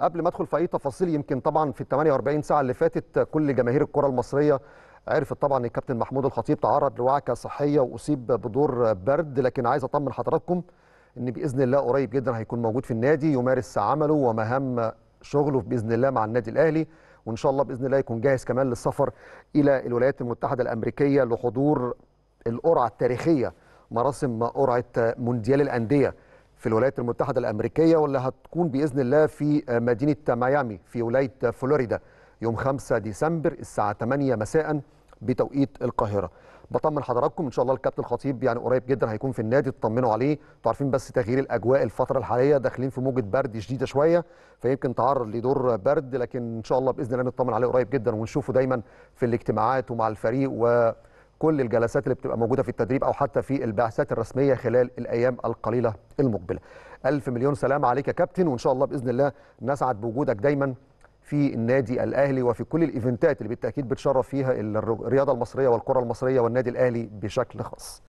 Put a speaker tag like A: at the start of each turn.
A: قبل ما ادخل في اي تفاصيل يمكن طبعا في ال 48 ساعه اللي فاتت كل جماهير الكره المصريه عرفت طبعا ان الكابتن محمود الخطيب تعرض لوعكه صحيه واصيب بدور برد لكن عايز اطمن حضراتكم ان باذن الله قريب جدا هيكون موجود في النادي يمارس عمله ومهام شغله باذن الله مع النادي الاهلي وان شاء الله باذن الله يكون جاهز كمان للسفر الى الولايات المتحده الامريكيه لحضور القرعه التاريخيه مراسم قرعه مونديال الانديه في الولايات المتحدة الأمريكية واللي هتكون بإذن الله في آه، مدينة ميامي في ولاية آه، فلوريدا يوم 5 ديسمبر الساعة 8 مساء بتوقيت القاهرة بطمن حضراتكم ان شاء الله الكابتن الخطيب يعني قريب جدا هيكون في النادي تطمنوا عليه انتوا عارفين بس تغيير الاجواء الفتره الحاليه داخلين في موجه برد شديده شويه فيمكن تعرض لدور برد لكن ان شاء الله باذن الله نطمن عليه قريب جدا ونشوفه دايما في الاجتماعات ومع الفريق و كل الجلسات اللي بتبقى موجوده في التدريب او حتى في البعثات الرسميه خلال الايام القليله المقبله الف مليون سلام عليك يا كابتن وان شاء الله باذن الله نسعد بوجودك دايما في النادي الاهلي وفي كل الايفنتات اللي بالتاكيد بتشرف فيها الرياضه المصريه والكره المصريه والنادي الاهلي بشكل خاص